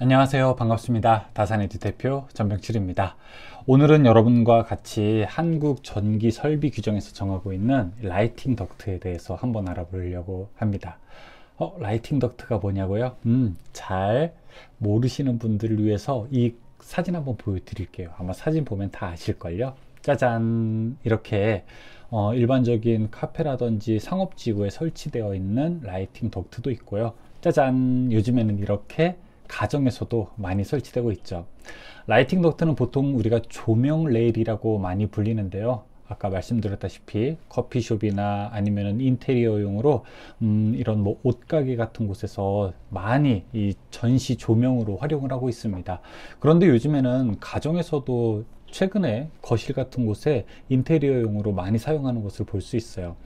안녕하세요. 반갑습니다. 다산에듀 대표 전병칠입니다. 오늘은 여러분과 같이 한국 전기 설비 규정에서 정하고 있는 라이팅 덕트에 대해서 한번 알아보려고 합니다. 어, 라이팅 덕트가 뭐냐고요? 음, 잘 모르시는 분들을 위해서 이 사진 한번 보여드릴게요. 아마 사진 보면 다 아실걸요? 짜잔! 이렇게 어, 일반적인 카페라든지 상업지구에 설치되어 있는 라이팅 덕트도 있고요. 짜잔! 요즘에는 이렇게 가정에서도 많이 설치되고 있죠. 라이팅 덕트는 보통 우리가 조명 레일이라고 많이 불리는데요. 아까 말씀드렸다시피 커피숍이나 아니면 인테리어용으로 음, 이런 뭐 옷가게 같은 곳에서 많이 이 전시 조명으로 활용을 하고 있습니다. 그런데 요즘에는 가정에서도 최근에 거실 같은 곳에 인테리어용으로 많이 사용하는 것을 볼 수 있어요.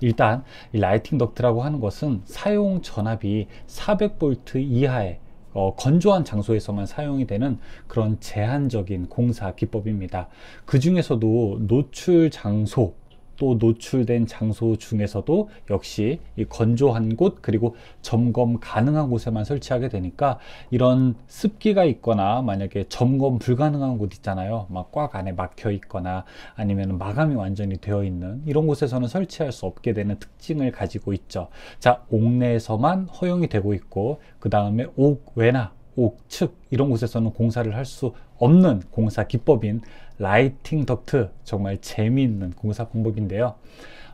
일단 라이팅 덕트라고 하는 것은 사용 전압이 400V 이하의 어, 건조한 장소에서만 사용이 되는 그런 제한적인 공사 기법입니다. 그 중에서도 노출 장소 또 노출된 장소 중에서도 역시 건조한 곳 그리고 점검 가능한 곳에만 설치하게 되니까 이런 습기가 있거나 만약에 점검 불가능한 곳 있잖아요. 막 꽉 안에 막혀 있거나 아니면 마감이 완전히 되어 있는 이런 곳에서는 설치할 수 없게 되는 특징을 가지고 있죠. 자, 옥내에서만 허용이 되고 있고 그 다음에 옥외나 옥측 이런 곳에서는 공사를 할 수 없는 공사 기법인 라이팅 덕트 정말 재미있는 공사 방법인데요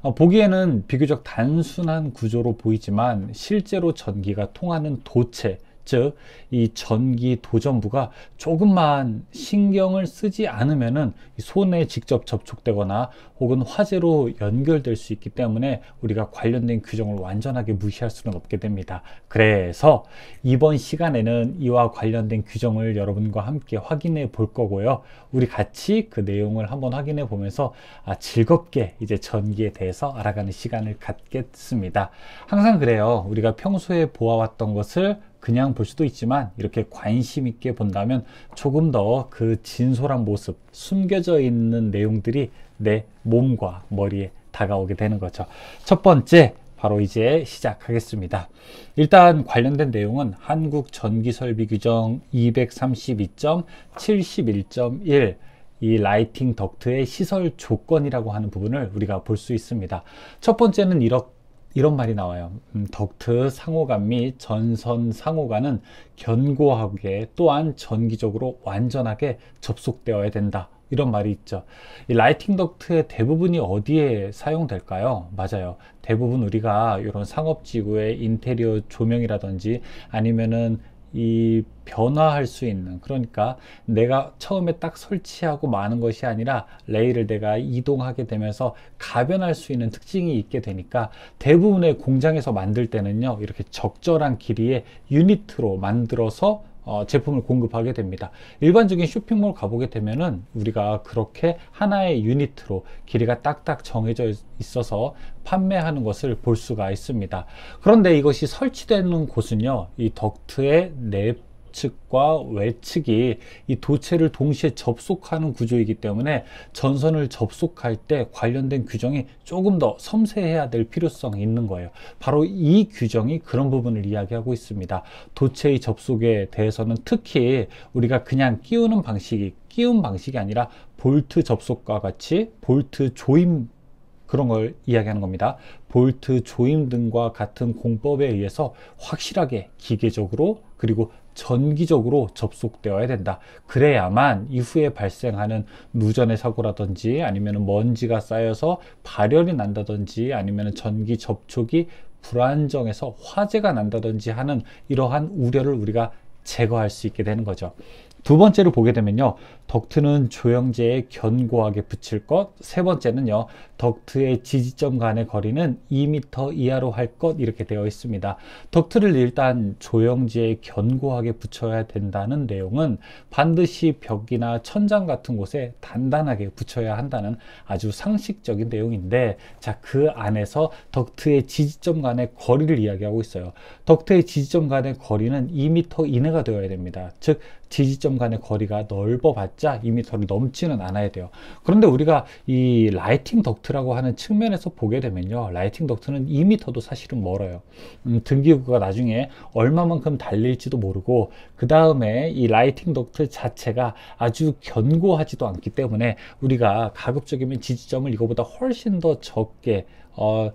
어, 보기에는 비교적 단순한 구조로 보이지만 실제로 전기가 통하는 도체 즉, 이 전기 도전부가 조금만 신경을 쓰지 않으면 손에 직접 접촉되거나 혹은 화재로 연결될 수 있기 때문에 우리가 관련된 규정을 완전하게 무시할 수는 없게 됩니다. 그래서 이번 시간에는 이와 관련된 규정을 여러분과 함께 확인해 볼 거고요. 우리 같이 그 내용을 한번 확인해 보면서 아, 즐겁게 이제 전기에 대해서 알아가는 시간을 갖겠습니다. 항상 그래요. 우리가 평소에 보아왔던 것을 그냥 볼 수도 있지만 이렇게 관심 있게 본다면 조금 더 그 진솔한 모습, 숨겨져 있는 내용들이 내 몸과 머리에 다가오게 되는 거죠. 첫 번째, 바로 이제 시작하겠습니다. 일단 관련된 내용은 한국 전기설비 규정 232.71.1 이 라이팅 덕트의 시설 조건이라고 하는 부분을 우리가 볼 수 있습니다. 첫 번째는 이렇게 이런 말이 나와요. 음, 덕트 상호간 및 전선 상호간은 견고하게 또한 전기적으로 완전하게 접속되어야 된다. 이런 말이 있죠. 라이팅 덕트의 대부분이 어디에 사용될까요? 맞아요. 대부분 우리가 이런 상업지구의 인테리어 조명이라든지 아니면은 이 변화할 수 있는 그러니까 내가 처음에 딱 설치하고 마는 것이 아니라 레일을 내가 이동하게 되면서 가변할 수 있는 특징이 있게 되니까 대부분의 공장에서 만들 때는요 이렇게 적절한 길이의 유니트로 만들어서 어, 제품을 공급하게 됩니다. 일반적인 쇼핑몰 가보게 되면은 우리가 그렇게 하나의 유니트로 길이가 딱딱 정해져 있어서 판매하는 것을 볼 수가 있습니다. 그런데 이것이 설치되는 곳은요, 이 덕트의 내 내측과 외측이 이 도체를 동시에 접속하는 구조이기 때문에 전선을 접속할 때 관련된 규정이 조금 더 섬세해야 될 필요성이 있는 거예요. 바로 이 규정이 그런 부분을 이야기하고 있습니다. 도체의 접속에 대해서는 특히 우리가 그냥 끼우는 방식이 끼운 방식이 아니라 볼트 접속과 같이 볼트 조임 그런 걸 이야기하는 겁니다. 볼트, 조임 등과 같은 공법에 의해서 확실하게 기계적으로 그리고 전기적으로 접속되어야 된다. 그래야만 이후에 발생하는 누전의 사고라든지 아니면 먼지가 쌓여서 발열이 난다든지 아니면 전기 접촉이 불안정해서 화재가 난다든지 하는 이러한 우려를 우리가 제거할 수 있게 되는 거죠. 두 번째로 보게 되면요. 덕트는 조형제에 견고하게 붙일 것. 세 번째는요. 덕트의 지지점 간의 거리는 2m 이하로 할 것 이렇게 되어 있습니다. 덕트를 일단 조형지에 견고하게 붙여야 된다는 내용은 반드시 벽이나 천장 같은 곳에 단단하게 붙여야 한다는 아주 상식적인 내용인데 자 그 안에서 덕트의 지지점 간의 거리를 이야기하고 있어요. 덕트의 지지점 간의 거리는 2m 이내가 되어야 됩니다. 즉 지지점 간의 거리가 넓어 봤 해봤자 2m를 넘지는 않아야 돼요. 그런데 우리가 이 라이팅 덕트라고 하는 측면에서 보게 되면요. 라이팅 덕트는 2m도 사실은 멀어요. 음, 등기구가 나중에 얼마만큼 달릴지도 모르고 그 다음에 이 라이팅 덕트 자체가 아주 견고하지도 않기 때문에 우리가 가급적이면 지지점을 이거보다 훨씬 더 적게 어,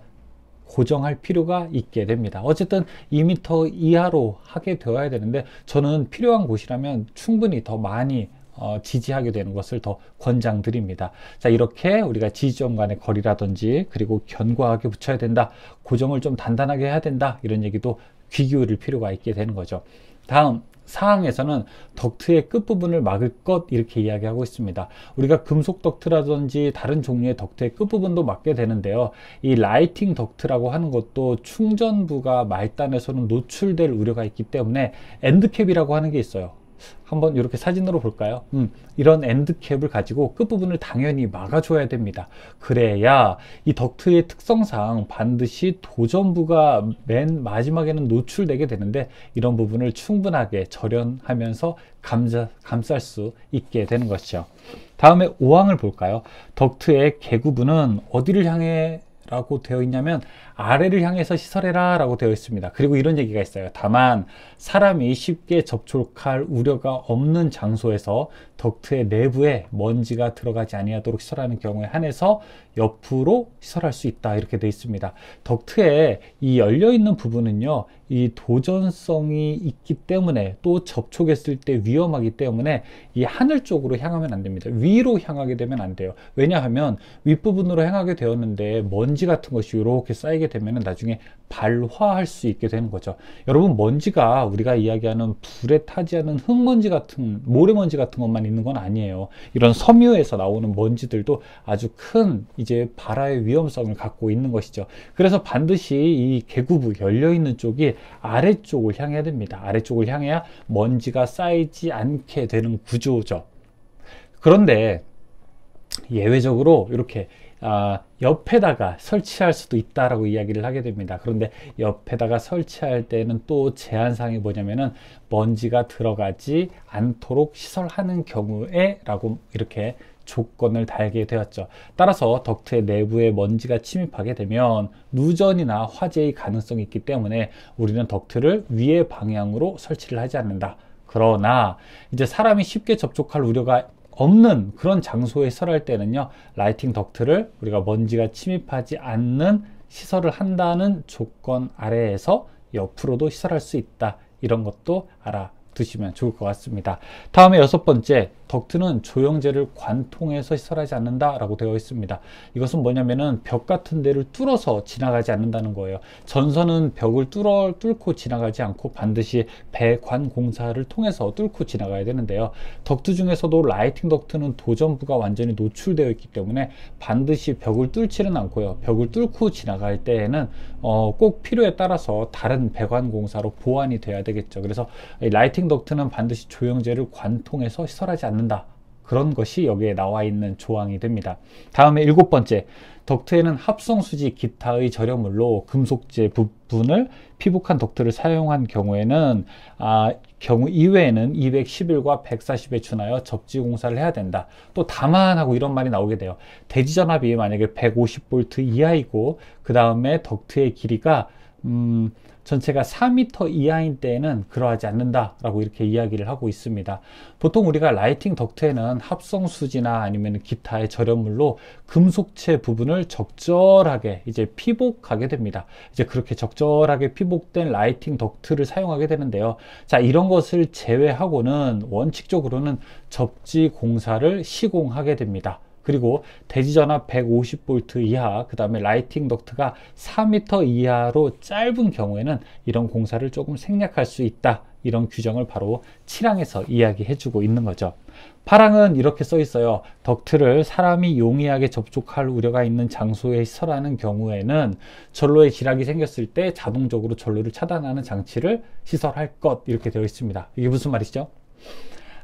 고정할 필요가 있게 됩니다. 어쨌든 2m 이하로 하게 되어야 되는데 저는 필요한 곳이라면 충분히 더 많이 어, 지지하게 되는 것을 더 권장드립니다. 자, 이렇게 우리가 지지점 간의 거리라든지 그리고 견고하게 붙여야 된다. 고정을 좀 단단하게 해야 된다. 이런 얘기도 귀 기울일 필요가 있게 되는 거죠. 다음 사항에서는 덕트의 끝부분을 막을 것 이렇게 이야기하고 있습니다. 우리가 금속 덕트라든지 다른 종류의 덕트의 끝부분도 막게 되는데요. 이 라이팅 덕트라고 하는 것도 충전부가 말단에서는 노출될 우려가 있기 때문에 엔드캡이라고 하는 게 있어요. 한번 이렇게 사진으로 볼까요? 음, 이런 엔드캡을 가지고 끝부분을 당연히 막아줘야 됩니다. 그래야 이 덕트의 특성상 반드시 도전부가 맨 마지막에는 노출되게 되는데 이런 부분을 충분하게 절연하면서 감자, 감쌀 수 있게 되는 것이죠. 다음에 오왕을 볼까요? 덕트의 개구부는 어디를 향해 라고 되어 있냐면 아래를 향해서 시설해라 라고 되어 있습니다 그리고 이런 얘기가 있어요 다만 사람이 쉽게 접촉할 우려가 없는 장소에서 덕트의 내부에 먼지가 들어가지 아니하도록 시설하는 경우에 한해서 옆으로 시설할 수 있다 이렇게 되어 있습니다 덕트에이 열려 있는 부분은요 이 도전성이 있기 때문에 또 접촉했을 때 위험하기 때문에 이 하늘 쪽으로 향하면 안 됩니다. 위로 향하게 되면 안 돼요. 왜냐하면 윗부분으로 향하게 되었는데 먼지 같은 것이 이렇게 쌓이게 되면 나중에 발화할 수 있게 되는 거죠. 여러분 먼지가 우리가 이야기하는 불에 타지 않은 흙먼지 같은 모래먼지 같은 것만 있는 건 아니에요. 이런 섬유에서 나오는 먼지들도 아주 큰 이제 발화의 위험성을 갖고 있는 것이죠. 그래서 반드시 이개구부 열려 있는 쪽이 아래쪽을 향해야 됩니다. 아래쪽을 향해야 먼지가 쌓이지 않게 되는 구조죠. 그런데 예외적으로 이렇게 아, 옆에다가 설치할 수도 있다라고 이야기를 하게 됩니다. 그런데 옆에다가 설치할 때는 또 제한사항이 뭐냐면은 먼지가 들어가지 않도록 시설하는 경우에 라고 이렇게 조건을 달게 되었죠. 따라서 덕트의 내부에 먼지가 침입하게 되면 누전이나 화재의 가능성이 있기 때문에 우리는 덕트를 위의 방향으로 설치를 하지 않는다. 그러나 이제 사람이 쉽게 접촉할 우려가 없는 그런 장소에 설할 때는요 라이팅 덕트를 우리가 먼지가 침입하지 않는 시설을 한다는 조건 아래에서 옆으로도 시설할 수 있다 이런 것도 알아두시면 좋을 것 같습니다 다음에 여섯 번째 덕트는 조형제를 관통해서 시설하지 않는다라고 되어 있습니다. 이것은 뭐냐면은 벽 같은 데를 뚫어서 지나가지 않는다는 거예요. 전선은 벽을 뚫어 뚫고 지나가지 않고 반드시 배관 공사를 통해서 뚫고 지나가야 되는데요. 덕트 중에서도 라이팅 덕트는 도전부가 완전히 노출되어 있기 때문에 반드시 벽을 뚫지는 않고요. 벽을 뚫고 지나갈 때에는 어, 꼭 필요에 따라서 다른 배관 공사로 보완이 돼야 되겠죠. 그래서 라이팅 덕트는 반드시 조영제를 관통해서 시설하지 않는 않는다. 그런 것이 여기에 나와 있는 조항이 됩니다. 다음에 일곱 번째, 덕트에는 합성수지 기타의 절여물로 금속재 부분을 피복한 덕트를 사용한 경우에는 아, 경우 이외에는 211과 140에 준하여 접지 공사를 해야 된다. 또 다만 하고 이런 말이 나오게 돼요. 대지 전압이 만약에 150V 이하이고 그 다음에 덕트의 길이가 음, 전체가 4m 이하인 때에는 그러하지 않는다라고 이렇게 이야기를 하고 있습니다. 보통 우리가 라이팅 덕트에는 합성수지나 아니면 기타의 절연물로 금속체 부분을 적절하게 이제 피복하게 됩니다. 이제 그렇게 적절하게 피복된 라이팅 덕트를 사용하게 되는데요. 자, 이런 것을 제외하고는 원칙적으로는 접지 공사를 시공하게 됩니다. 그리고 대지전압 150V 이하, 그 다음에 라이팅 덕트가 4m 이하로 짧은 경우에는 이런 공사를 조금 생략할 수 있다. 이런 규정을 바로 7항에서 이야기해주고 있는 거죠. 8항은 이렇게 써 있어요. 덕트를 사람이 용이하게 접촉할 우려가 있는 장소에 시설하는 경우에는 전로에 기락이 생겼을 때 자동적으로 전로를 차단하는 장치를 시설할 것 이렇게 되어 있습니다. 이게 무슨 말이죠?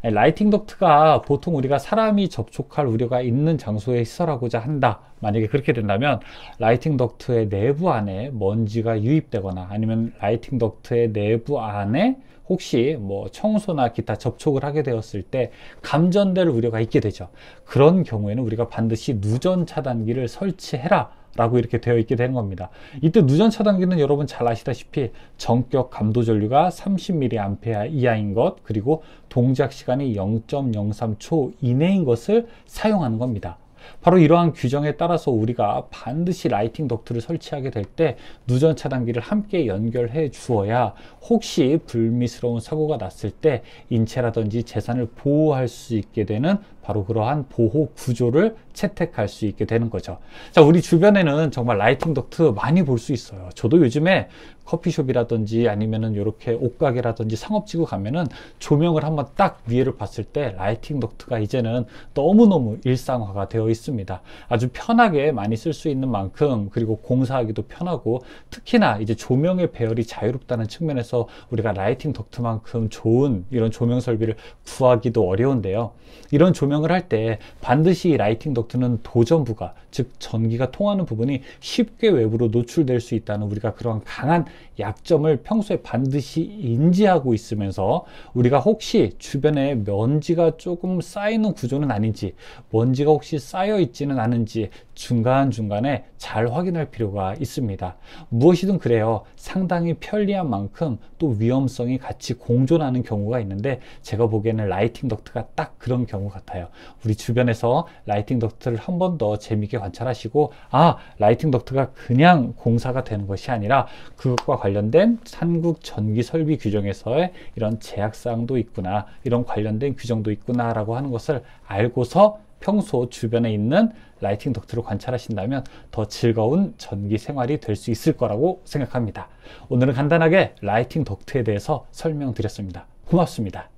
예, 라이팅 덕트가 보통 우리가 사람이 접촉할 우려가 있는 장소에 시설하고자 한다. 만약에 그렇게 된다면 라이팅 덕트의 내부 안에 먼지가 유입되거나 아니면 라이팅 덕트의 내부 안에 혹시 뭐 청소나 기타 접촉을 하게 되었을 때 감전될 우려가 있게 되죠. 그런 경우에는 우리가 반드시 누전 차단기를 설치해라 라고 이렇게 되어 있게 되는 겁니다. 이때 누전 차단기는 여러분 잘 아시다시피 전격 감도 전류가 30mA 이하인 것 그리고 동작 시간이 0.03초 이내인 것을 사용하는 겁니다. 바로 이러한 규정에 따라서 우리가 반드시 라이팅 덕트를 설치하게 될 때 누전 차단기를 함께 연결해 주어야 혹시 불미스러운 사고가 났을 때 인체라든지 재산을 보호할 수 있게 되는 바로 그러한 보호 구조를 채택할 수 있게 되는 거죠. 자, 우리 주변에는 정말 라이팅 덕트 많이 볼 수 있어요. 저도 요즘에 커피숍이라든지 아니면은 이렇게 옷가게라든지 상업지구 가면은 조명을 한번 딱 위에를 봤을 때 라이팅 덕트가 이제는 너무너무 일상화가 되어 있습니다. 아주 편하게 많이 쓸 수 있는 만큼 그리고 공사하기도 편하고 특히나 이제 조명의 배열이 자유롭다는 측면에서 우리가 라이팅 덕트만큼 좋은 이런 조명 설비를 구하기도 어려운데요. 이런 조명 조명을 할 때 반드시 라이팅 덕트는 도전부가 즉 전기가 통하는 부분이 쉽게 외부로 노출될 수 있다는 우리가 그런 강한 약점을 평소에 반드시 인지하고 있으면서 우리가 혹시 주변에 먼지가 조금 쌓이는 구조는 아닌지 먼지가 혹시 쌓여 있지는 않은지 중간중간에 잘 확인할 필요가 있습니다. 무엇이든 그래요. 상당히 편리한 만큼 또 위험성이 같이 공존하는 경우가 있는데 제가 보기에는 라이팅 덕트가 딱 그런 경우 같아요. 좋아요. 우리 주변에서 라이팅 덕트를 한 번 더 재미있게 관찰하시고 아 라이팅 덕트가 그냥 공사가 되는 것이 아니라 그것과 관련된 한국 전기 설비 규정에서의 이런 제약사항도 있구나 이런 관련된 규정도 있구나 라고 하는 것을 알고서 평소 주변에 있는 라이팅 덕트를 관찰하신다면 더 즐거운 전기 생활이 될 수 있을 거라고 생각합니다. 오늘은 간단하게 라이팅 덕트에 대해서 설명드렸습니다. 고맙습니다.